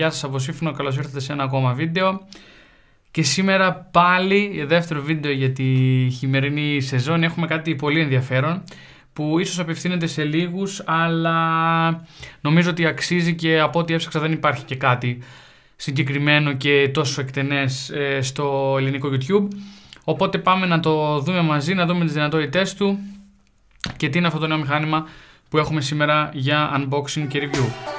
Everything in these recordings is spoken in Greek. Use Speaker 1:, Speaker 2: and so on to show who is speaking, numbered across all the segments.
Speaker 1: Γεια σας από Σύφωνο, καλώς ήρθατε σε ένα ακόμα βίντεο και σήμερα πάλι δεύτερο βίντεο για τη χειμερινή σεζόν έχουμε κάτι πολύ ενδιαφέρον που ίσως απευθύνεται σε λίγους αλλά νομίζω ότι αξίζει και από ό,τι έψαξα δεν υπάρχει και κάτι συγκεκριμένο και τόσο εκτενές ε, στο ελληνικό YouTube οπότε πάμε να το δούμε μαζί, να δούμε τις δυνατότητές του και τι είναι αυτό το νέο μηχάνημα που έχουμε σήμερα για unboxing και review.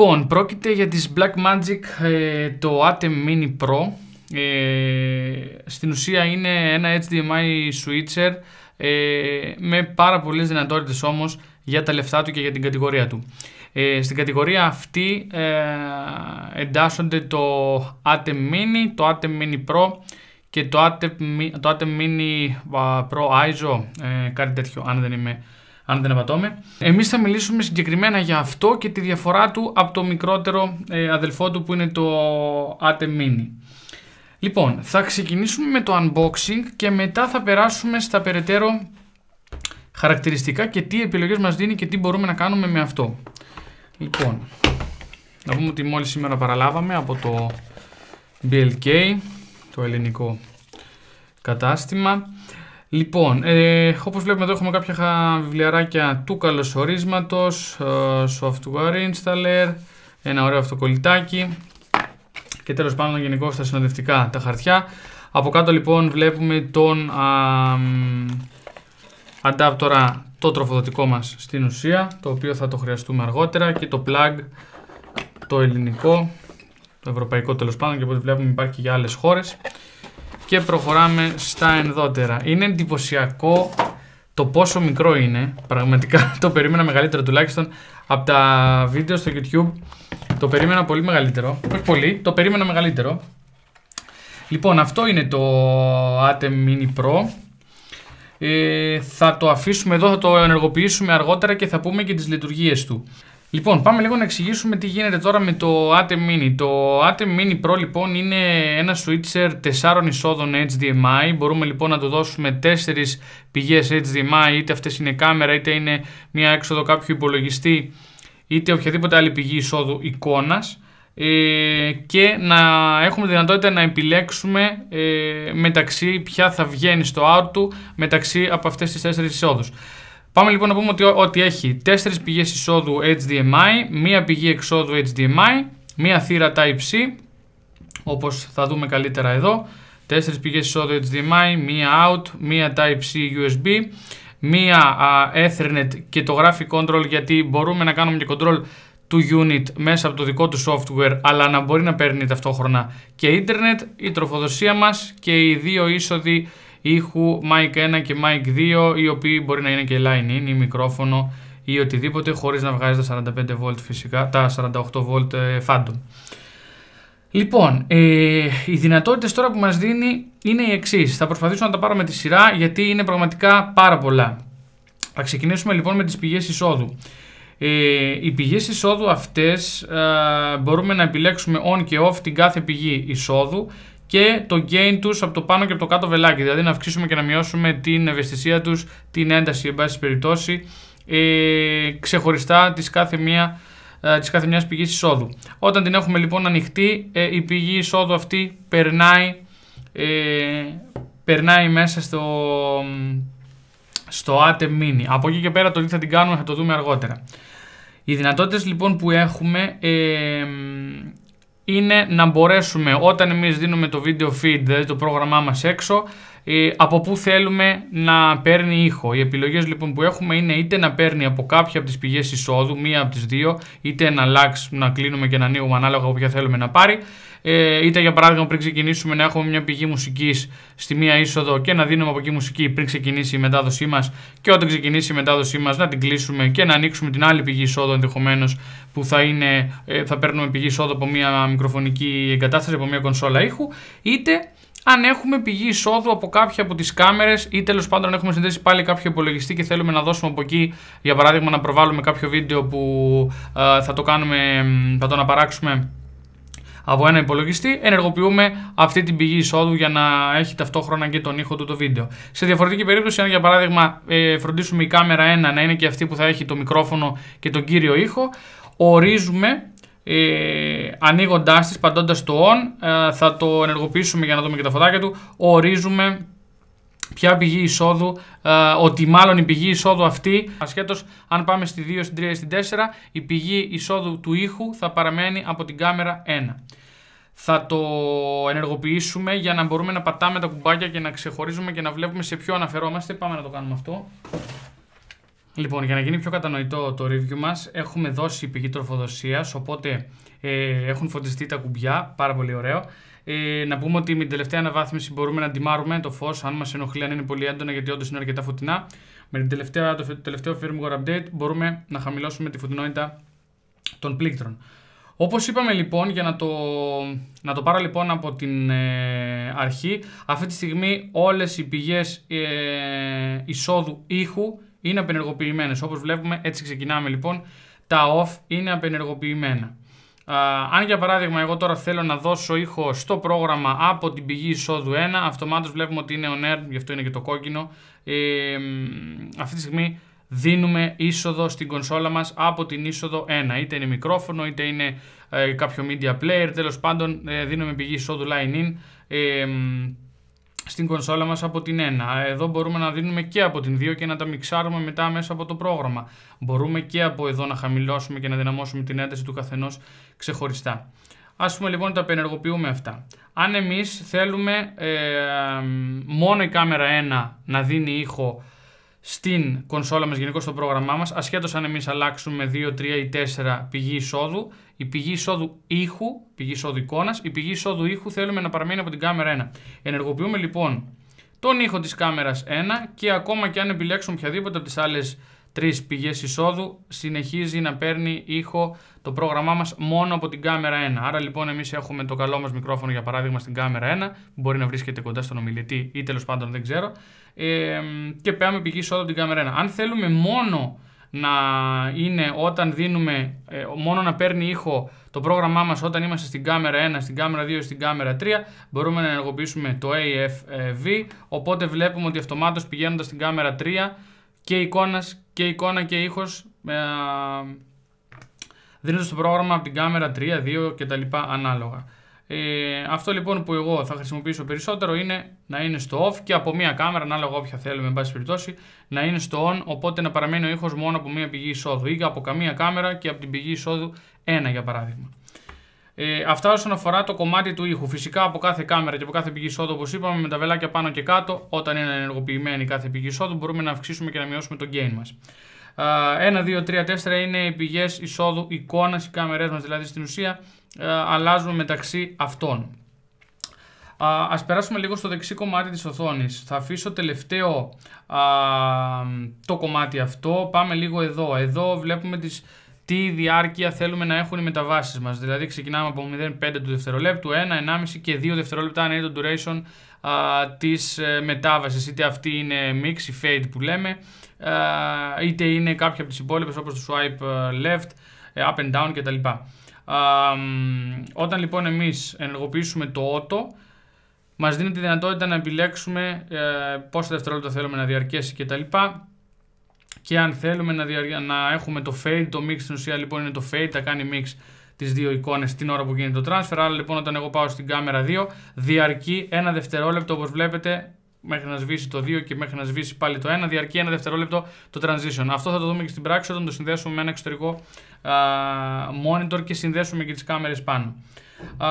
Speaker 1: Λοιπόν, πρόκειται για τις Blackmagic ε, το Atem Mini Pro. Ε, στην ουσία είναι ένα HDMI switcher ε, με πάρα πολλές δυνατότητες όμως για τα λεφτά του και για την κατηγορία του. Ε, στην κατηγορία αυτή ε, εντάσσονται το Atem Mini, το Atem Mini Pro και το Atem, το Atem Mini Pro ISO, ε, κάτι τέτοιο αν δεν είμαι αν δεν απατώμε. Εμείς θα μιλήσουμε συγκεκριμένα για αυτό και τη διαφορά του από το μικρότερο ε, αδελφό του που είναι το ATEM Mini. Λοιπόν, θα ξεκινήσουμε με το unboxing και μετά θα περάσουμε στα περαιτέρω χαρακτηριστικά και τι επιλογές μας δίνει και τι μπορούμε να κάνουμε με αυτό. Λοιπόν, να πούμε ότι μόλις σήμερα παραλάβαμε από το BLK, το ελληνικό κατάστημα. Λοιπόν, ε, όπως βλέπουμε εδώ έχουμε κάποια βιβλιαράκια του καλωσορίσματος, ε, software installer, ένα ωραίο αυτοκολλητάκι και τέλος πάντων γενικώ τα συνοδευτικά τα χαρτιά. Από κάτω λοιπόν βλέπουμε τον α, το τροφοδοτικό μας στην ουσία, το οποίο θα το χρειαστούμε αργότερα και το plug το ελληνικό, το ευρωπαϊκό τέλος πάντων και από βλέπουμε υπάρχει και για άλλες χώρες και προχωράμε στα ενδότερα. Είναι εντυπωσιακό το πόσο μικρό είναι. Πραγματικά το περίμενα μεγαλύτερο τουλάχιστον από τα βίντεο στο YouTube. Το περίμενα πολύ μεγαλύτερο. Όχι πολύ, το περίμενα μεγαλύτερο. Λοιπόν, αυτό είναι το Atem Mini Pro. Ε, θα το αφήσουμε εδώ, θα το ενεργοποιήσουμε αργότερα και θα πούμε και τις λειτουργίες του. Λοιπόν, πάμε λίγο να εξηγήσουμε τι γίνεται τώρα με το Atem Mini. Το Atem Mini Pro λοιπόν είναι ένα switcher 4 εισόδων HDMI. Μπορούμε λοιπόν να του δώσουμε 4 πηγές HDMI, είτε αυτές είναι κάμερα, είτε είναι μια έξοδο κάποιου υπολογιστή, είτε οποιαδήποτε άλλη πηγή εισόδου εικόνας ε, και να έχουμε δυνατότητα να επιλέξουμε ε, μεταξύ ποια θα βγαίνει στο out του μεταξύ από αυτές τις 4 εισόδους. Πάμε λοιπόν να πούμε ότι, ότι έχει τέσσερις πηγές εισόδου HDMI, μία πηγή εξόδου HDMI, μία θύρα Type-C, όπως θα δούμε καλύτερα εδώ, τέσσερις πηγές εισόδου HDMI, μία out, μία Type-C USB, μία Ethernet και το graphic control γιατί μπορούμε να κάνουμε και control του unit μέσα από το δικό του software αλλά να μπορεί να παίρνει ταυτόχρονα και ίντερνετ, η τροφοδοσία μας και οι δύο είσοδοι ήχου mic 1 και mic 2 οι οποίοι μπορεί να είναι και line in ή μικρόφωνο ή οτιδήποτε χωρίς να βγάζει τα 45 V φυσικά, τα 48 V ε, Phantom. Λοιπόν, ε, οι δυνατότητες τώρα που μας δίνει είναι οι εξής. Θα προσπαθήσω να τα πάρω με τη σειρά γιατί είναι πραγματικά πάρα πολλά. Θα ξεκινήσουμε λοιπόν με τις πηγές εισόδου. Ε, οι πηγές εισόδου αυτές ε, μπορούμε να επιλέξουμε on και off την κάθε πηγή εισόδου και το gain τους από το πάνω και από το κάτω βελάκι. Δηλαδή να αυξήσουμε και να μειώσουμε την ευαισθησία τους, την ένταση, εν πάση περιπτώσει, ε, ξεχωριστά της κάθε μία ε, κάθε μιας πηγής εισόδου. Όταν την έχουμε λοιπόν ανοιχτή, ε, η πηγή εισόδου αυτή περνάει, ε, περνάει μέσα στο, στο ATE Mini. Από εκεί και πέρα το τι θα την κάνουμε θα το δούμε αργότερα. Οι δυνατότητες λοιπόν που έχουμε ε, είναι να μπορέσουμε όταν εμείς δίνουμε το video feed, δηλαδή το πρόγραμμά μας έξω, ε, από πού θέλουμε να παίρνει ήχο. Οι επιλογές λοιπόν που έχουμε είναι είτε να παίρνει από κάποια από τις πηγές εισόδου, μία από τις δύο, είτε να αλλάξει, να αλλάξουμε, να κλεινουμε και να ανοίγουμε ανάλογα όποια θέλουμε να πάρει, ε, είτε για παράδειγμα πριν ξεκινήσουμε να έχουμε μια πηγή μουσικής στη μία είσοδο και να δίνουμε από εκεί μουσική πριν ξεκινήσει η μετάδοσή μας και όταν ξεκινήσει η μετάδοσή μας να την κλείσουμε και να ανοίξουμε την άλλη πηγή εισόδου ενδεχομένως που θα, είναι, ε, θα παίρνουμε πηγή εισόδου από μια μικροφωνική εγκατάσταση, από μια κονσόλα ήχου, είτε αν έχουμε πηγή εισόδου από κάποια από τις κάμερες ή τέλος πάντων έχουμε συνδέσει πάλι κάποιο υπολογιστή και θέλουμε να δώσουμε από εκεί, για παράδειγμα, να προβάλλουμε κάποιο βίντεο που ε, θα το κάνουμε, θα το αναπαράξουμε από ένα υπολογιστή, ενεργοποιούμε αυτή την πηγή εισόδου για να έχει ταυτόχρονα και τον ήχο του το βίντεο. Σε διαφορετική περίπτωση, αν για παράδειγμα ε, φροντίσουμε η κάμερα 1 να είναι και αυτή που θα έχει το μικρόφωνο και τον κύριο ήχο, ορίζουμε ε, ανοίγοντάς της, παντώντα το on, ε, θα το ενεργοποιήσουμε για να δούμε και τα φωτάκια του. Ορίζουμε ποια πηγή εισόδου, ε, ότι μάλλον η πηγή εισόδου αυτή, ασχέτως αν πάμε στη 2, στην 3 ή στην 4, η πηγή εισόδου του ήχου θα παραμένει από την κάμερα 1 θα το ενεργοποιήσουμε για να μπορούμε να πατάμε τα κουμπάκια και να ξεχωρίζουμε και να βλέπουμε σε ποιο αναφερόμαστε. Πάμε να το κάνουμε αυτό. Λοιπόν, για να γίνει πιο κατανοητό το review μας, έχουμε δώσει πηγή τροφοδοσίας, οπότε ε, έχουν φωτιστεί τα κουμπιά, πάρα πολύ ωραίο. Ε, να πούμε ότι με την τελευταία αναβάθμιση μπορούμε να αντιμάρουμε το φως, αν μας ενοχλεί, αν είναι πολύ έντονα, γιατί όντως είναι αρκετά φωτεινά. Με την τελευταία, το τελευταίο firmware update μπορούμε να χαμηλώσουμε τη φωτεινότητα των πλήκτρων. Όπως είπαμε λοιπόν, για να το, να το πάρω λοιπόν από την ε, αρχή, αυτή τη στιγμή όλες οι πηγές ε, εισόδου ήχου είναι απενεργοποιημένες. Όπως βλέπουμε, έτσι ξεκινάμε λοιπόν, τα off είναι απενεργοποιημένα. Α, αν για παράδειγμα εγώ τώρα θέλω να δώσω ήχο στο πρόγραμμα από την πηγή εισόδου 1, αυτομάτως βλέπουμε ότι είναι on air, γι' αυτό είναι και το κόκκινο. Ε, αυτή τη στιγμή δίνουμε είσοδο στην κονσόλα μας από την είσοδο 1. Είτε είναι μικρόφωνο, είτε είναι ε, κάποιο media player, τέλος πάντων ε, δίνουμε πηγή εισόδου line-in ε, στην κονσόλα μας από την 1. Εδώ μπορούμε να δίνουμε και από την 2 και να τα μιξάρουμε μετά μέσα από το πρόγραμμα. Μπορούμε και από εδώ να χαμηλώσουμε και να δυναμώσουμε την ένταση του καθενός ξεχωριστά. Ας πούμε λοιπόν τα απενεργοποιούμε αυτά. Αν εμείς θέλουμε ε, μόνο η κάμερα 1 να δίνει ήχο στην κονσόλα μας, γενικώ στο πρόγραμμά μας, ασχέτως αν εμείς αλλάξουμε 2, 3 ή 4 πηγή εισόδου, η πηγή εισόδου ήχου, πηγή εισόδου εικόνας, η πηγή εισόδου ήχου θέλουμε να παραμείνει από την κάμερα 1. Ενεργοποιούμε λοιπόν τον ήχο της κάμερας 1 και ακόμα και αν επιλέξουμε οποιαδήποτε από τις άλλες τρεις πηγές εισόδου, συνεχίζει να παίρνει ήχο το πρόγραμμά μας μόνο από την κάμερα 1. Άρα λοιπόν εμείς έχουμε το καλό μας μικρόφωνο για παράδειγμα στην κάμερα 1, που μπορεί να βρίσκεται κοντά στον ομιλητή ή τέλος πάντων δεν ξέρω, ε, και παίρνουμε πηγή εισόδου από την κάμερα 1. Αν θέλουμε μόνο να είναι όταν δίνουμε, ε, μόνο να παίρνει ήχο το πρόγραμμά μας όταν είμαστε στην κάμερα 1, στην κάμερα 2, ή στην κάμερα 3, μπορούμε να ενεργοποιήσουμε το AFV, οπότε βλέπουμε ότι αυτομάτως πηγαίνοντας στην κάμερα 3, και εικόνας και εικόνα και ήχος ε, το στο πρόγραμμα από την κάμερα 3, 2 λοιπά ανάλογα. Ε, αυτό λοιπόν που εγώ θα χρησιμοποιήσω περισσότερο είναι να είναι στο off και από μία κάμερα, ανάλογα όποια θέλουμε, εν πάση περιπτώσει, να είναι στο on, οπότε να παραμένει ο ήχος μόνο από μία πηγή εισόδου ή από καμία κάμερα και από την πηγή εισόδου 1 για παράδειγμα. Ε, αυτά όσον αφορά το κομμάτι του ήχου. Φυσικά από κάθε κάμερα και από κάθε πηγή εισόδου, όπως είπαμε, με τα βελάκια πάνω και κάτω, όταν είναι ενεργοποιημένη κάθε πηγή εισόδου, μπορούμε να αυξήσουμε και να μειώσουμε τον gain μα. 1, 2, 3, 4 είναι οι πηγές εισόδου εικόνα, οι κάμερές μας δηλαδή στην ουσία ε, αλλάζουν μεταξύ αυτών. Α περάσουμε λίγο στο δεξί κομμάτι της οθόνης. Θα αφήσω τελευταίο α, το κομμάτι αυτό. Πάμε λίγο εδώ. Εδώ βλέπουμε τις τι διάρκεια θέλουμε να έχουν οι μεταβάσεις μας. Δηλαδή, ξεκινάμε από 0,5 του δευτερολέπτου, 1, 1,5 και 2 δευτερόλεπτα αν είναι το duration της ε, μετάβασης. είτε αυτή είναι mix ή fade που λέμε είτε είναι κάποια από τις υπόλοιπες όπως το swipe ε, left, ε, up and down κτλ. Α, όταν λοιπόν εμείς ενεργοποιήσουμε το auto μας δίνει τη δυνατότητα να επιλέξουμε ε, πόσα δευτερόλεπτα θέλουμε να διαρκέσει κτλ και αν θέλουμε να, να έχουμε το fade, το mix στην ουσία λοιπόν είναι το fade, θα κάνει mix τις δύο εικόνες την ώρα που γίνεται το transfer. αλλά λοιπόν, όταν εγώ πάω στην κάμερα 2, διαρκεί ένα δευτερόλεπτο όπως βλέπετε μέχρι να σβήσει το 2 και μέχρι να σβήσει πάλι το 1, διαρκεί ένα δευτερόλεπτο το transition. Αυτό θα το δούμε και στην πράξη όταν το συνδέσουμε με ένα εξωτερικό α, monitor και συνδέσουμε και τις κάμερες πάνω. Α,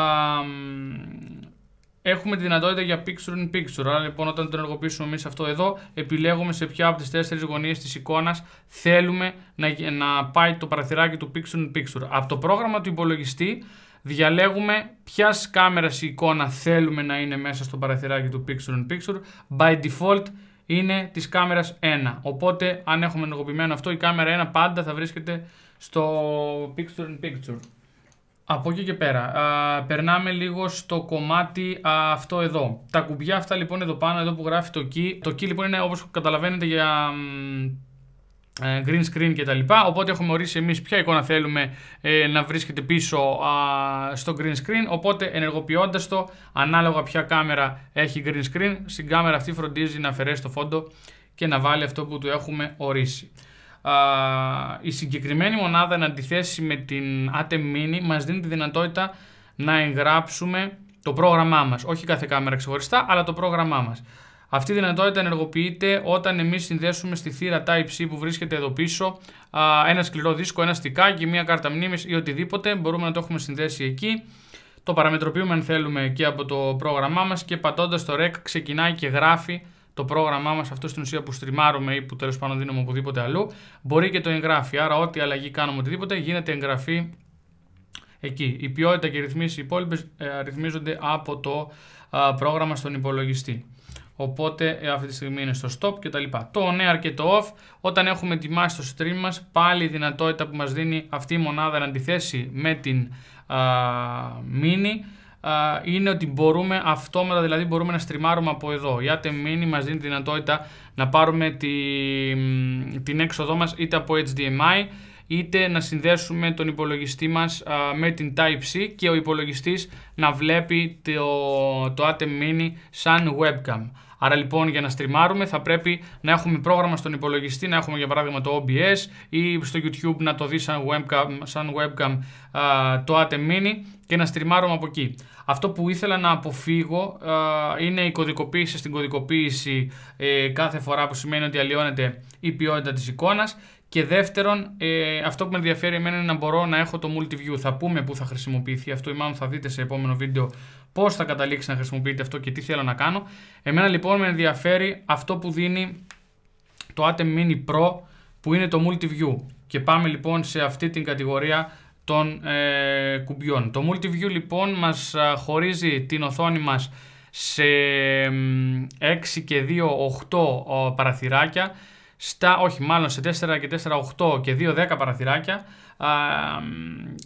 Speaker 1: έχουμε τη δυνατότητα για picture in picture. Άρα λοιπόν, όταν το ενεργοποιήσουμε εμείς αυτό εδώ, επιλέγουμε σε ποια από τις τέσσερις γωνίες της εικόνας θέλουμε να, να πάει το παραθυράκι του picture in picture. Από το πρόγραμμα του υπολογιστή διαλέγουμε ποιας κάμερας η εικόνα θέλουμε να είναι μέσα στο παραθυράκι του picture in picture. By default είναι της κάμερας 1. Οπότε αν έχουμε ενεργοποιημένο αυτό η κάμερα 1 πάντα θα βρίσκεται στο picture in picture. Από εκεί και πέρα, α, περνάμε λίγο στο κομμάτι αυτό εδώ. Τα κουμπιά αυτά λοιπόν εδώ πάνω, εδώ που γράφει το key. Το key λοιπόν είναι όπως καταλαβαίνετε για ε, green screen και τα λοιπά, οπότε έχουμε ορίσει εμείς ποια εικόνα θέλουμε ε, να βρίσκεται πίσω α, στο green screen, οπότε ενεργοποιώντας το ανάλογα ποια κάμερα έχει green screen, στην κάμερα αυτή φροντίζει να αφαιρέσει το φόντο και να βάλει αυτό που του έχουμε ορίσει η συγκεκριμένη μονάδα εν αντιθέσει με την ATEM Mini μας δίνει τη δυνατότητα να εγγράψουμε το πρόγραμμά μας. Όχι κάθε κάμερα ξεχωριστά, αλλά το πρόγραμμά μας. Αυτή η δυνατότητα ενεργοποιείται όταν εμείς συνδέσουμε στη θύρα Type-C που βρίσκεται εδώ πίσω ένα σκληρό δίσκο, ένα στικάκι, μια κάρτα μνήμης ή οτιδήποτε. Μπορούμε να το έχουμε συνδέσει εκεί. Το παραμετροποιούμε αν θέλουμε και από το πρόγραμμά μας και πατώντας το REC ξεκινάει και γράφει το πρόγραμμά μας, αυτό στην ουσία που στριμάρουμε ή που τέλος πάντων δίνουμε οπουδήποτε αλλού, μπορεί και το εγγράφει. Άρα, ό,τι αλλαγή κάνουμε οτιδήποτε γίνεται εγγραφή εκεί. Η ποιότητα και οι ρυθμίσεις υπόλοιπες ε, ρυθμίζονται από το πρόγραμμα στον υπολογιστή. Οπότε ε, αυτή τη στιγμή είναι στο stop και τα λοιπά. Το on air και το off, όταν έχουμε ετοιμάσει το stream μας, πάλι η δυνατότητα που μας δίνει αυτή η μονάδα να αντιθέσει με την α, mini, είναι ότι μπορούμε αυτόματα, δηλαδή μπορούμε να στριμάρουμε από εδώ. Η Atem Mini μας δίνει τη δυνατότητα να πάρουμε την έξοδό μας είτε από HDMI είτε να συνδέσουμε τον υπολογιστή μας με την Type-C και ο υπολογιστής να βλέπει το, το Atem Mini σαν webcam. Άρα λοιπόν για να στριμάρουμε θα πρέπει να έχουμε πρόγραμμα στον υπολογιστή, να έχουμε για παράδειγμα το OBS ή στο YouTube να το δεις σαν webcam, σαν webcam το Atem Mini και να στριμάρουμε από εκεί. Αυτό που ήθελα να αποφύγω είναι η κωδικοποίηση στην κωδικοποίηση ε, κάθε φορά που σημαίνει ότι αλλοιώνεται η ποιότητα της εικόνας και δεύτερον, ε, αυτό που με ενδιαφέρει εμένα είναι να μπορώ να έχω το Multiview. Θα πούμε πού θα χρησιμοποιηθεί αυτό ή μάλλον θα δείτε σε επόμενο βίντεο πώς θα καταλήξει να χρησιμοποιείτε αυτό και τι θέλω να κάνω. Εμένα λοιπόν με ενδιαφέρει αυτό που δίνει το Atem Mini Pro που είναι το multi-view. Και πάμε λοιπόν σε αυτή την κατηγορία των ε, κουμπιών. Το Multiview view λοιπόν μας χωρίζει την οθόνη μας σε 6 και 2, 8 παραθυράκια στα, όχι μάλλον σε 4 και 4, 8 και 2, 10 παραθυράκια, α,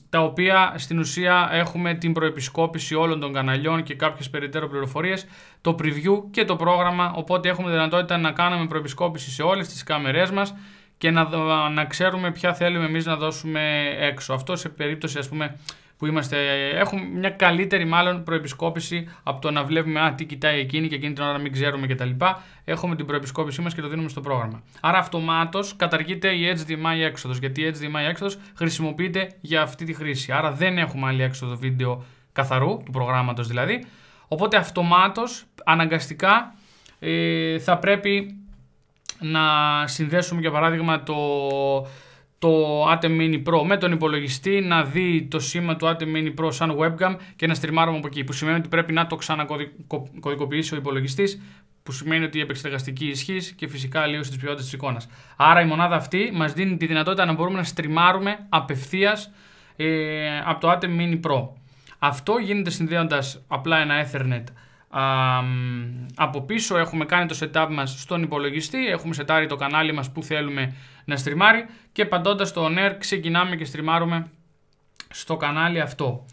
Speaker 1: τα οποία στην ουσία έχουμε την προεπισκόπηση όλων των καναλιών και κάποιες περιττέρω πληροφορίες, το preview και το πρόγραμμα, οπότε έχουμε δυνατότητα να κάνουμε προεπισκόπηση σε όλες τις κάμερές μας και να, να ξέρουμε ποια θέλουμε εμείς να δώσουμε έξω. Αυτό σε περίπτωση ας πούμε που έχουμε μια καλύτερη μάλλον προεπισκόπηση από το να βλέπουμε α, τι κοιτάει εκείνη και εκείνη την ώρα να μην ξέρουμε κτλ. Έχουμε την προεπισκόπησή μας και το δίνουμε στο πρόγραμμα. Άρα αυτομάτως καταργείται η HDMI έξοδος, γιατί η HDMI έξοδος χρησιμοποιείται για αυτή τη χρήση. Άρα δεν έχουμε άλλη έξοδο βίντεο καθαρού, του προγράμματος δηλαδή. Οπότε αυτομάτως αναγκαστικά ε, θα πρέπει να συνδέσουμε για παράδειγμα το, το Atem Mini Pro με τον υπολογιστή, να δει το σήμα του Atem Mini Pro σαν webcam και να στριμάρουμε από εκεί. Που σημαίνει ότι πρέπει να το ξανακωδικοποιήσει ο υπολογιστής, που σημαίνει ότι η επεξεργαστική ισχύς και φυσικά αλλίωση της ποιότητας της εικόνας. Άρα η μονάδα αυτή μας δίνει τη δυνατότητα να μπορούμε να στριμάρουμε απευθείας ε, από το Atem Mini Pro. Αυτό γίνεται συνδέοντας απλά ένα Ethernet από πίσω έχουμε κάνει το setup μας στον υπολογιστή, έχουμε σετάρει το κανάλι μας που θέλουμε να στριμάρει και παντώντας το on air ξεκινάμε και στριμάρουμε στο κανάλι αυτό.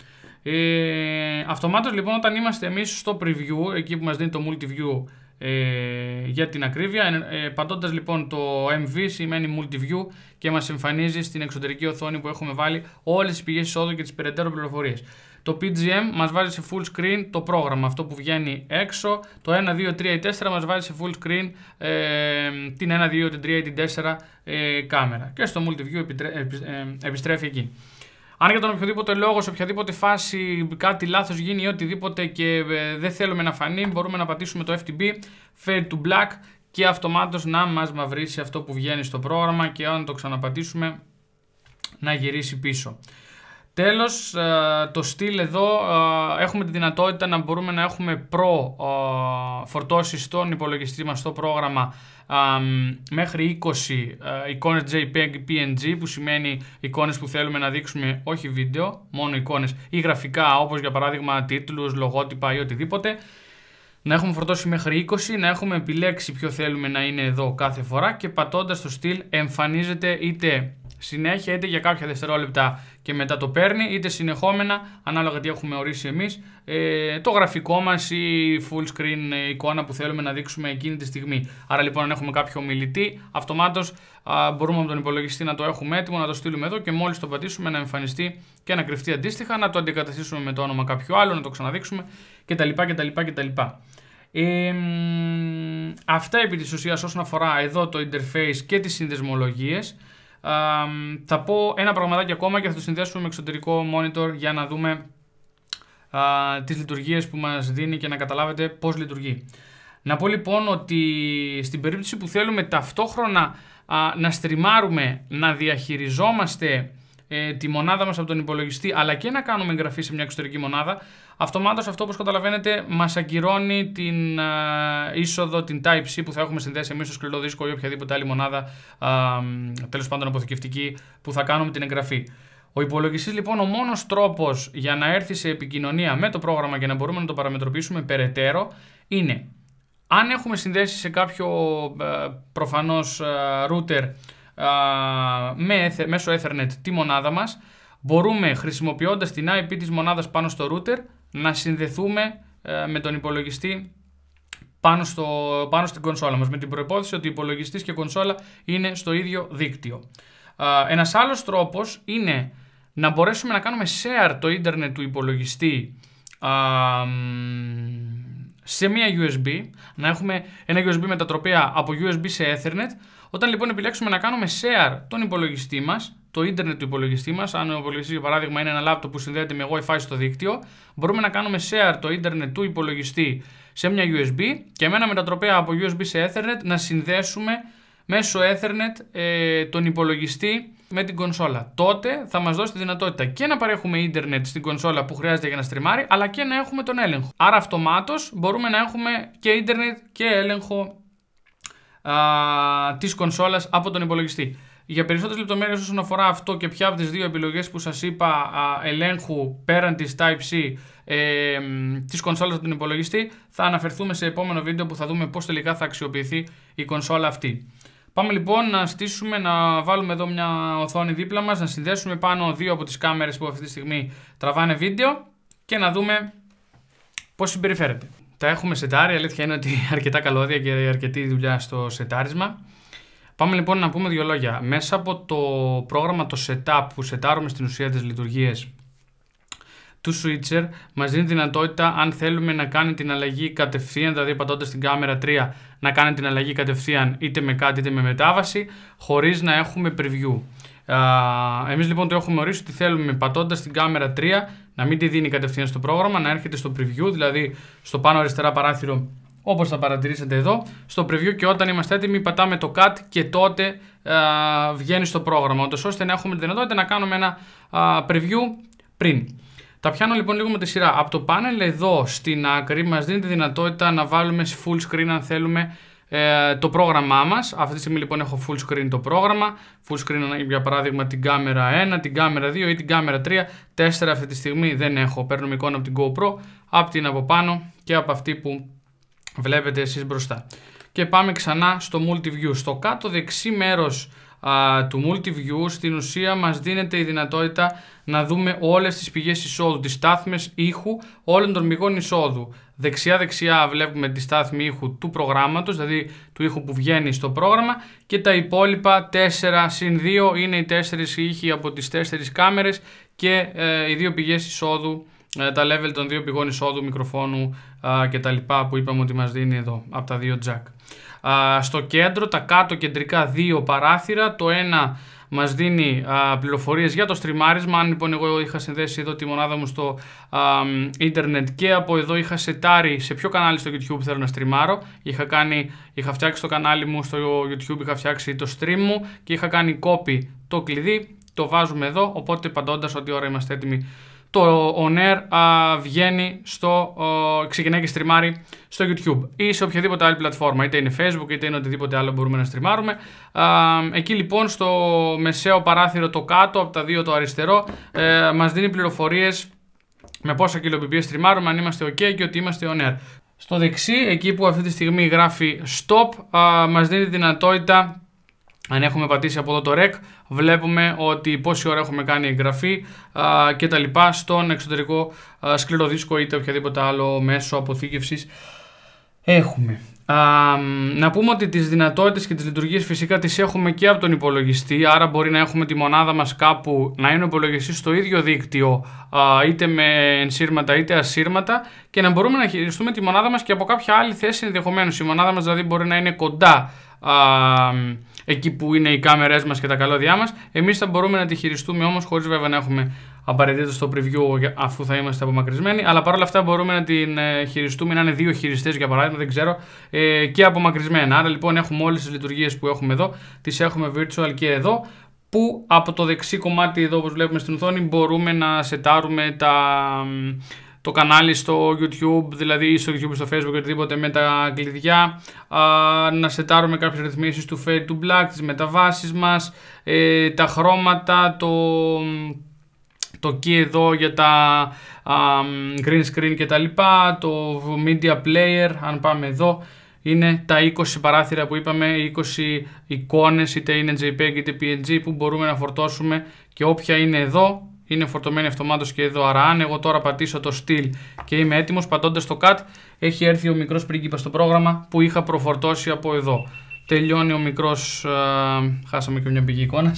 Speaker 1: Ε, αυτομάτως λοιπόν όταν είμαστε εμείς στο preview, εκεί που μας δίνει το multiview ε, για την ακρίβεια, ε, λοιπόν το MV σημαίνει multiview και μας εμφανίζει στην εξωτερική οθόνη που έχουμε βάλει όλες τις πηγές εισόδου και τις περαιτέρω πληροφορίες. Το PGM μας βάζει σε full screen το πρόγραμμα, αυτό που βγαίνει έξω. Το 1, 2, 3 ή 4 μας βάζει σε full screen ε, την 1, 2, την 3 ή την 4 ε, κάμερα. Και στο multiview επιτρέ, ε, ε, επιστρέφει εκεί. Αν για τον οποιοδήποτε λόγο, σε οποιαδήποτε φάση κάτι λάθος γίνει ή οτιδήποτε και ε, δεν θέλουμε να φανεί, μπορούμε να πατήσουμε το FTP, Fade to Black και αυτόμάτω να μας μαυρίσει αυτό που βγαίνει στο πρόγραμμα και αν το ξαναπατήσουμε να γυρίσει πίσω. Τέλος, ε, το στυλ εδώ ε, έχουμε τη δυνατότητα να μπορούμε να έχουμε προ προ-φορτώσει ε, στον υπολογιστή μας στο πρόγραμμα μέχρι 20 εικόνες JPEG PNG που σημαίνει εικόνες που θέλουμε να δείξουμε όχι βίντεο, μόνο εικόνες ή γραφικά όπως για παράδειγμα τίτλους, λογότυπα ή οτιδήποτε. Να έχουμε φορτώσει μέχρι 20, να έχουμε επιλέξει ποιο θέλουμε να είναι εδώ κάθε φορά και πατώντας το στυλ εμφανίζεται είτε συνέχεια είτε για κάποια δευτερόλεπτα και μετά το παίρνει, είτε συνεχόμενα, ανάλογα τι έχουμε ορίσει εμείς, ε, το γραφικό μας ή full screen ε, εικόνα που θέλουμε να δείξουμε εκείνη τη στιγμή. Άρα λοιπόν, αν έχουμε κάποιο μιλητή, αυτομάτως μπορούμε από τον υπολογιστή να το έχουμε έτοιμο, να το στείλουμε εδώ και μόλις το πατήσουμε να εμφανιστεί και να κρυφτεί αντίστοιχα, να το αντικαταστήσουμε με το όνομα κάποιου άλλου, να το ξαναδείξουμε κτλ. κτλ, κτλ. Ε, αυτά επί της ουσίας όσον αφορά εδώ το interface και τις συνδεσμολογίες θα πω ένα πραγματάκι ακόμα και θα το συνδέσουμε με εξωτερικό monitor για να δούμε τις λειτουργίες που μας δίνει και να καταλάβετε πώς λειτουργεί. Να πω λοιπόν ότι στην περίπτωση που θέλουμε ταυτόχρονα να στριμάρουμε, να διαχειριζόμαστε ε, τη μονάδα μας από τον υπολογιστή, αλλά και να κάνουμε εγγραφή σε μια εξωτερική μονάδα, αυτομάτως αυτό όπως καταλαβαίνετε μας αγκυρώνει την ε, είσοδο, την Type-C που θα έχουμε συνδέσει εμείς στο σκληρό δίσκο ή οποιαδήποτε άλλη μονάδα ε, τέλος πάντων αποθηκευτική που θα κάνουμε την εγγραφή. Ο υπολογιστής λοιπόν ο μόνος τρόπος για να έρθει σε επικοινωνία με το πρόγραμμα και να μπορούμε να το παραμετροποιήσουμε περαιτέρω είναι αν έχουμε συνδέσει σε κάποιο προφανώς router με, μέσω Ethernet τη μονάδα μας, μπορούμε χρησιμοποιώντας την IP της μονάδας πάνω στο router να συνδεθούμε ε, με τον υπολογιστή πάνω, στο, πάνω στην κονσόλα μας, με την προϋπόθεση ότι υπολογιστής και κονσόλα είναι στο ίδιο δίκτυο. Ένας άλλος τρόπος είναι να μπορέσουμε να κάνουμε share το ίντερνετ του υπολογιστή σε μία USB, να έχουμε ένα USB μετατροπία από USB σε Ethernet, όταν λοιπόν επιλέξουμε να κάνουμε share τον υπολογιστή μας, το ίντερνετ του υπολογιστή μας, αν ο υπολογιστής για παράδειγμα είναι ένα λάπτο που συνδέεται με WiFi στο δίκτυο, μπορούμε να κάνουμε share το ίντερνετ του υπολογιστή σε μια USB και με ένα μετατροπέα από USB σε Ethernet να συνδέσουμε μέσω Ethernet ε, τον υπολογιστή με την κονσόλα. Τότε θα μας δώσει τη δυνατότητα και να παρέχουμε ίντερνετ στην κονσόλα που χρειάζεται για να στριμάρει, αλλά και να έχουμε τον έλεγχο. Άρα, αυτομάτως μπορούμε να έχουμε και ίντερνετ και έλεγχο της κονσόλας από τον υπολογιστή. Για περισσότερες λεπτομέρειες όσον αφορά αυτό και ποια από τις δύο επιλογές που σας είπα ελέγχου πέραν της Type-C ε, της κονσόλας από τον υπολογιστή, θα αναφερθούμε σε επόμενο βίντεο που θα δούμε πώς τελικά θα αξιοποιηθεί η κονσόλα αυτή. Πάμε λοιπόν να στήσουμε, να βάλουμε εδώ μια οθόνη δίπλα μας, να συνδέσουμε πάνω δύο από τις κάμερες που αυτή τη στιγμή τραβάνε βίντεο και να δούμε πώς συμπεριφέρεται. Τα έχουμε σετάρει. Αλήθεια είναι ότι αρκετά καλώδια και αρκετή δουλειά στο σετάρισμα. Πάμε λοιπόν να πούμε δύο λόγια. Μέσα από το πρόγραμμα το setup που σετάρουμε στην ουσία τις λειτουργίες του switcher μας δίνει δυνατότητα αν θέλουμε να κάνει την αλλαγή κατευθείαν, δηλαδή πατώντας την κάμερα 3 να κάνει την αλλαγή κατευθείαν είτε με κάτι είτε με μετάβαση χωρίς να έχουμε preview. Εμείς λοιπόν το έχουμε ορίσει ότι θέλουμε πατώντας την κάμερα 3 να μην τη δίνει κατευθείαν στο πρόγραμμα, να έρχεται στο preview, δηλαδή στο πάνω αριστερά παράθυρο όπως θα παρατηρήσετε εδώ, στο preview και όταν είμαστε έτοιμοι πατάμε το cut και τότε α, βγαίνει στο πρόγραμμα, ούτως ώστε να έχουμε τη δυνατότητα να κάνουμε ένα preview πριν. Τα πιάνω λοιπόν λίγο με τη σειρά. Από το panel εδώ στην άκρη μας δίνει τη δυνατότητα να βάλουμε full screen αν θέλουμε ε, το πρόγραμμά μας. Αυτή τη στιγμή λοιπόν έχω full screen το πρόγραμμα. Full screen για παράδειγμα την κάμερα 1, την κάμερα 2 ή την κάμερα 3. Τέσσερα αυτή τη στιγμή δεν έχω. Παίρνω εικόνα από την GoPro, από την από πάνω και από αυτή που βλέπετε εσείς μπροστά. Και πάμε ξανά στο Multi View. Στο κάτω δεξί μέρος α, του Multiview στην ουσία μας δίνεται η δυνατότητα να δούμε όλες τις πηγές εισόδου, τις στάθμες ήχου όλων των πηγών εισόδου. Δεξιά-δεξιά βλέπουμε τη στάθμη ήχου του προγράμματος, δηλαδή του ήχου που βγαίνει στο πρόγραμμα και τα υπόλοιπα 4 συν 2 είναι οι 4 ήχοι από τις 4 κάμερες και ε, οι δύο πηγές εισόδου ε, τα level των δύο πηγών εισόδου, τα κτλ. που είπαμε ότι μας δίνει εδώ από τα δύο jack στο κέντρο, τα κάτω κεντρικά δύο παράθυρα, το ένα μας δίνει πληροφορίες για το στριμάρισμα. Αν λοιπόν εγώ είχα συνδέσει εδώ τη μονάδα μου στο ίντερνετ και από εδώ είχα σετάρει σε ποιο κανάλι στο YouTube θέλω να στριμάρω. Είχα, κάνει, είχα φτιάξει το κανάλι μου στο YouTube, είχα φτιάξει το stream μου και είχα κάνει copy το κλειδί. Το βάζουμε εδώ, οπότε παντώντας ότι ώρα είμαστε έτοιμοι το On Air α, βγαίνει στο, α, ξεκινάει και στριμάρει στο YouTube ή σε οποιαδήποτε άλλη πλατφόρμα, είτε είναι Facebook είτε είναι οτιδήποτε άλλο μπορούμε να στριμάρουμε. Α, εκεί λοιπόν στο μεσαίο παράθυρο το κάτω από τα δύο το αριστερό ε, μας δίνει πληροφορίες με πόσα κιλοπιπίες στριμάρουμε, αν είμαστε ok και ότι είμαστε on air. Στο δεξί, εκεί που αυτή τη στιγμή γράφει stop, α, μας δίνει τη δυνατότητα αν έχουμε πατήσει από εδώ το REC βλέπουμε ότι πόση ώρα έχουμε κάνει εγγραφή α, και τα λοιπά στον εξωτερικό α, σκληρό δίσκο είτε οποιαδήποτε άλλο μέσο αποθήκευσης έχουμε. Α, να πούμε ότι τις δυνατότητες και τις λειτουργίες φυσικά τις έχουμε και από τον υπολογιστή άρα μπορεί να έχουμε τη μονάδα μας κάπου να είναι ο υπολογιστής στο ίδιο δίκτυο α, είτε με ενσύρματα είτε ασύρματα και να μπορούμε να χειριστούμε τη μονάδα μας και από κάποια άλλη θέση ενδεχομένως. η μονάδα μας δηλαδή μπορεί να είναι κοντά α, εκεί που είναι οι κάμερές μας και τα καλώδια μας. Εμείς θα μπορούμε να τη χειριστούμε όμως χωρίς βέβαια να έχουμε απαραίτητο στο preview αφού θα είμαστε απομακρυσμένοι. Αλλά παρόλα αυτά μπορούμε να την ε, χειριστούμε, να είναι δύο χειριστές για παράδειγμα, δεν ξέρω, ε, και απομακρυσμένα. Άρα λοιπόν έχουμε όλες τις λειτουργίες που έχουμε εδώ, τις έχουμε virtual και εδώ που από το δεξί κομμάτι εδώ όπως βλέπουμε στην οθόνη μπορούμε να σετάρουμε τα, το κανάλι στο YouTube, δηλαδή στο YouTube, στο Facebook, οτιδήποτε με τα κλειδιά, να σετάρουμε κάποιες ρυθμίσεις του Fade to Black, τις μεταβάσεις μας, ε, τα χρώματα, το, το key εδώ για τα green screen και τα λοιπά, το media player, αν πάμε εδώ, είναι τα 20 παράθυρα που είπαμε, 20 εικόνες, είτε είναι JPEG είτε PNG που μπορούμε να φορτώσουμε και όποια είναι εδώ είναι φορτωμένη αυτομάτως και εδώ. Άρα, αν εγώ τώρα πατήσω το στυλ και είμαι έτοιμος, πατώντας το cut, έχει έρθει ο μικρός πρίγκιπας στο πρόγραμμα που είχα προφορτώσει από εδώ. Τελειώνει ο μικρός. Χάσαμε και μια πηγή εικόνας.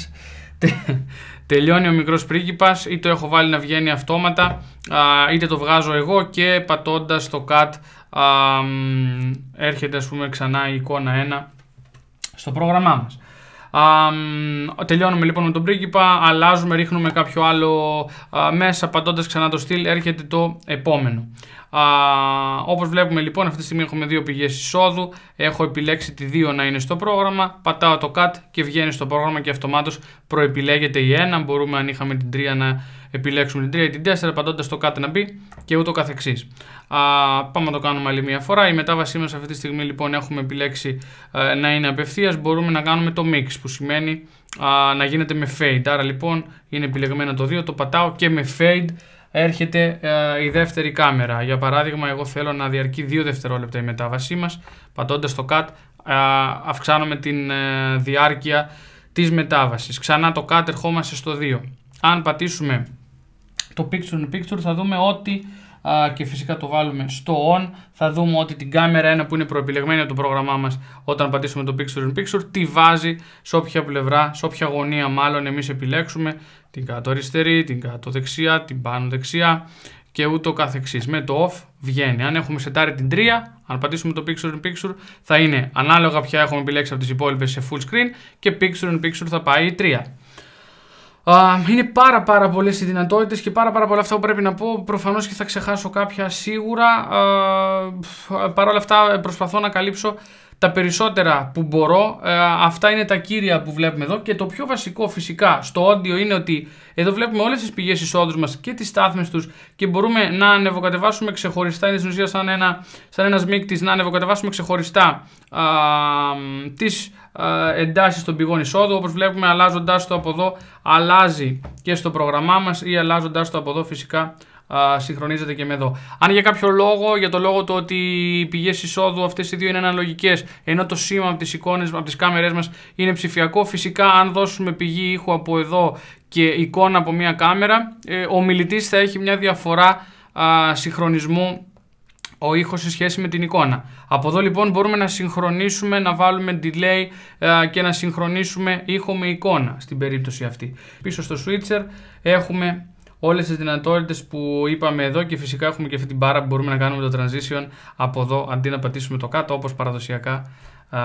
Speaker 1: Τελειώνει ο μικρός πρίγκιπα, είτε έχω βάλει να βγαίνει αυτόματα, είτε το βγάζω εγώ και πατώντας το cut έρχεται ας πούμε ξανά η εικόνα 1 στο πρόγραμμά μας. Α, τελειώνουμε λοιπόν με τον πρίγκιπα, αλλάζουμε, ρίχνουμε κάποιο άλλο μέσα, πατώντας ξανά το στυλ, έρχεται το επόμενο. Α, όπως βλέπουμε λοιπόν αυτή τη στιγμή έχουμε δύο πηγές εισόδου, έχω επιλέξει τη δύο να είναι στο πρόγραμμα, πατάω το cut και βγαίνει στο πρόγραμμα και αυτομάτως προεπιλέγεται η 1, μπορούμε αν είχαμε την τρία να επιλέξουμε την 3 ή την 4 πατώντας το cut να μπει και ούτω καθεξής. πάμε να το κάνουμε άλλη μια φορά. Η μετάβασή μας αυτή τη στιγμή λοιπόν έχουμε επιλέξει α, ε, να είναι απευθείας. Μπορούμε να κάνουμε το mix που σημαίνει α, να γίνεται με fade. Άρα λοιπόν είναι επιλεγμένο το 2, το πατάω και με fade έρχεται ε, η δεύτερη κάμερα. Για παράδειγμα, εγώ θέλω να διαρκεί 2 δευτερόλεπτα η μετάβασή μας. Πατώντας το cut, α, αυξάνομαι την ε, διάρκεια της μετάβασης. Ξανά το cut ερχόμαστε στο 2. Αν πατήσουμε το picture in picture θα δούμε ότι α, και φυσικά το βάλουμε στο on θα δούμε ότι την κάμερα 1 που είναι προεπιλεγμένη από το πρόγραμμά μας όταν πατήσουμε το picture in picture τη βάζει σε όποια πλευρά, σε όποια γωνία μάλλον εμείς επιλέξουμε την κάτω αριστερή, την κάτω δεξιά, την πάνω δεξιά και ούτω καθεξής. Με το off βγαίνει. Αν έχουμε σετάρει την 3, αν πατήσουμε το picture in picture θα είναι ανάλογα ποια έχουμε επιλέξει από τις υπόλοιπες σε full screen και picture in picture θα πάει η 3 είναι πάρα πάρα πολλές οι δυνατότητες και πάρα πάρα πολλά αυτά που πρέπει να πω. Προφανώς και θα ξεχάσω κάποια σίγουρα. παρόλα αυτά προσπαθώ να καλύψω τα περισσότερα που μπορώ. Ε, αυτά είναι τα κύρια που βλέπουμε εδώ και το πιο βασικό φυσικά στο όντιο είναι ότι εδώ βλέπουμε όλες τις πηγές εισόδου μας και τις στάθμες τους και μπορούμε να ανεβοκατεβάσουμε ξεχωριστά, είναι στην ουσία σαν, ένα, σαν ένας μίκτης, να ανεβοκατεβάσουμε ξεχωριστά τι εντάσει εντάσεις των πηγών εισόδου όπως βλέπουμε αλλάζοντάς το από εδώ αλλάζει και στο πρόγραμμά μας ή αλλάζοντα το από εδώ φυσικά συγχρονίζεται και με εδώ. Αν για κάποιο λόγο, για το λόγο του ότι οι πηγές εισόδου αυτές οι δύο είναι αναλογικές, ενώ το σήμα από τις εικόνες, από τις κάμερές μας είναι ψηφιακό, φυσικά αν δώσουμε πηγή ήχου από εδώ και εικόνα από μία κάμερα, ε, ο μιλητής θα έχει μια διαφορά συγχρονισμού ο ήχος σε σχέση με την εικόνα. Από εδώ λοιπόν μπορούμε να συγχρονίσουμε, να βάλουμε delay ε, και να συγχρονίσουμε ήχο με εικόνα στην περίπτωση αυτή. Πίσω στο switcher έχουμε όλες τις δυνατότητες που είπαμε εδώ και φυσικά έχουμε και αυτή την πάρα που μπορούμε να κάνουμε το transition από εδώ αντί να πατήσουμε το κάτω όπως παραδοσιακά α,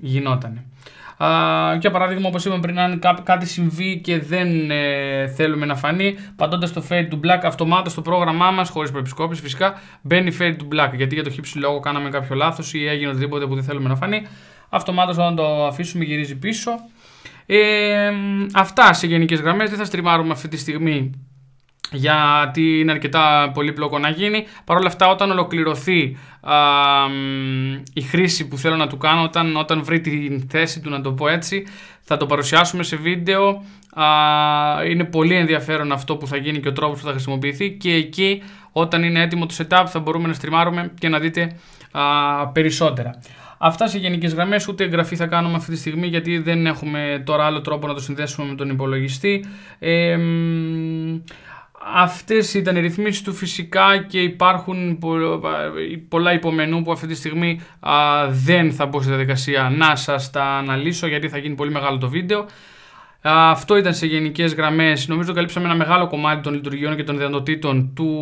Speaker 1: γινόταν. Α, για παράδειγμα όπως είπαμε πριν αν κάτι συμβεί και δεν ε, θέλουμε να φανεί πατώντας το fade to black αυτομάτως το πρόγραμμά μας χωρίς προεπισκόπηση φυσικά μπαίνει fade to black γιατί για το χύψη λόγο κάναμε κάποιο λάθος ή έγινε οτιδήποτε που δεν θέλουμε να φανεί αυτομάτως όταν το αφήσουμε γυρίζει πίσω ε, αυτά σε γενικές γραμμές, δεν θα στριμάρουμε αυτή τη στιγμή γιατί είναι αρκετά πολύπλοκο να γίνει. Παρ' όλα αυτά όταν ολοκληρωθεί η χρήση που θέλω να του κάνω, όταν, όταν βρει την θέση του να το πω έτσι, θα το παρουσιάσουμε σε βίντεο. είναι πολύ ενδιαφέρον αυτό που θα γίνει και ο τρόπος που θα χρησιμοποιηθεί και εκεί όταν είναι έτοιμο το setup θα μπορούμε να στριμάρουμε και να δείτε περισσότερα. Αυτά σε γενικές γραμμές. Ούτε εγγραφή θα κάνουμε αυτή τη στιγμή γιατί δεν έχουμε τώρα άλλο τρόπο να το συνδέσουμε με τον υπολογιστή. Ε, Αυτές ήταν οι ρυθμίσεις του φυσικά και υπάρχουν πολλά υπομενού που αυτή τη στιγμή δεν θα μπω στη διαδικασία να σας τα αναλύσω γιατί θα γίνει πολύ μεγάλο το βίντεο. Αυτό ήταν σε γενικές γραμμές. Νομίζω καλύψαμε ένα μεγάλο κομμάτι των λειτουργιών και των δυνατοτήτων του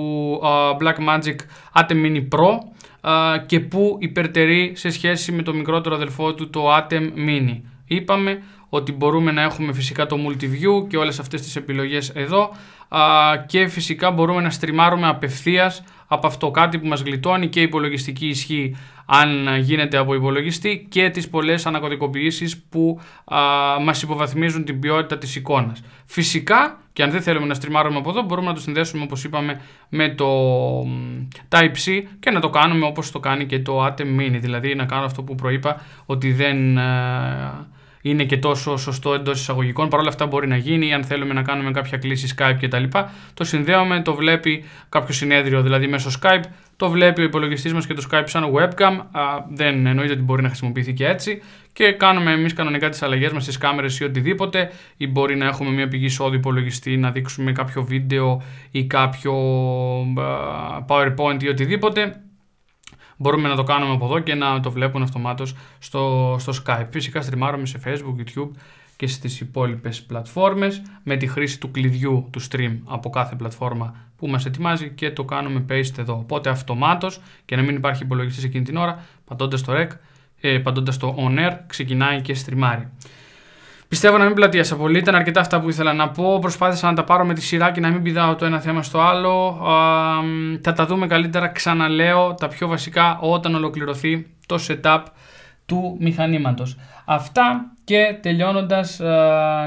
Speaker 1: Blackmagic Magic Mini Pro και που υπερτερεί σε σχέση με το μικρότερο αδελφό του, το Atem Mini. Είπαμε ότι μπορούμε να έχουμε φυσικά το Multiview και όλες αυτές τις επιλογές εδώ και φυσικά μπορούμε να στριμάρουμε απευθείας από αυτό. Κάτι που μας γλιτώνει και η υπολογιστική ισχύ αν γίνεται από υπολογιστή και τις πολλές ανακωδικοποιήσεις που α, μας υποβαθμίζουν την ποιότητα της εικόνας. Φυσικά και αν δεν θέλουμε να στριμάρουμε από εδώ μπορούμε να το συνδέσουμε όπως είπαμε με το Type-C και να το κάνουμε όπως το κάνει και το Atem Mini δηλαδή να κάνω αυτό που προείπα ότι δεν... Ε, είναι και τόσο σωστό εντός εισαγωγικών. Παρ' όλα αυτά μπορεί να γίνει, αν θέλουμε να κάνουμε κάποια κλίση Skype κτλ. Το συνδέουμε, το βλέπει κάποιο συνέδριο, δηλαδή μέσω Skype, το βλέπει ο υπολογιστής μας και το Skype σαν webcam. Α, δεν εννοείται ότι μπορεί να χρησιμοποιηθεί και έτσι. Και κάνουμε εμείς κανονικά τις αλλαγές μας στις κάμερες ή οτιδήποτε, ή μπορεί να έχουμε μια πηγή εισόδου υπολογιστή, να δείξουμε κάποιο βίντεο ή κάποιο PowerPoint ή οτιδήποτε μπορούμε να το κάνουμε από εδώ και να το βλέπουν αυτομάτως στο, στο Skype. Φυσικά στριμάρουμε σε Facebook, YouTube και στις υπόλοιπες πλατφόρμες με τη χρήση του κλειδιού του stream από κάθε πλατφόρμα που μας ετοιμάζει και το κάνουμε paste εδώ. Οπότε αυτομάτως και να μην υπάρχει υπολογιστής εκείνη την ώρα, πατώντας το rec, ε, πατώντας το on air, ξεκινάει και στριμάρει. Πιστεύω να μην πλατείασα πολύ. Ήταν αρκετά αυτά που ήθελα να πω. Προσπάθησα να τα πάρω με τη σειρά και να μην πηδάω το ένα θέμα στο άλλο. Θα τα δούμε καλύτερα, ξαναλέω, τα πιο βασικά όταν ολοκληρωθεί το setup του μηχανήματος. Αυτά και τελειώνοντας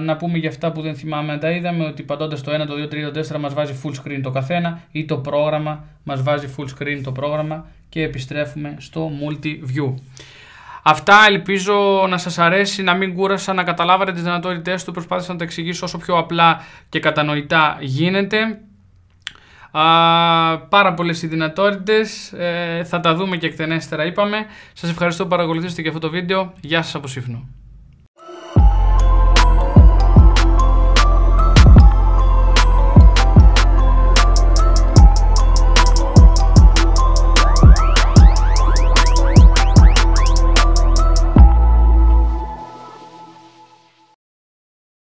Speaker 1: να πούμε για αυτά που δεν θυμάμαι να τα είδαμε ότι πατώντας το 1, το 2, 3, το 4 μας βάζει full screen το καθένα ή το πρόγραμμα μας βάζει full screen το πρόγραμμα και επιστρέφουμε στο multi view. Αυτά ελπίζω να σας αρέσει, να μην κούρασα, να καταλάβατε τις δυνατότητές του. Προσπάθησα να τα εξηγήσω όσο πιο απλά και κατανοητά γίνεται. Α, πάρα πολλές οι δυνατότητες, ε, θα τα δούμε και εκτενέστερα είπαμε. Σας ευχαριστώ που παρακολουθήσατε και αυτό το βίντεο. Γεια σας από Σύφνο.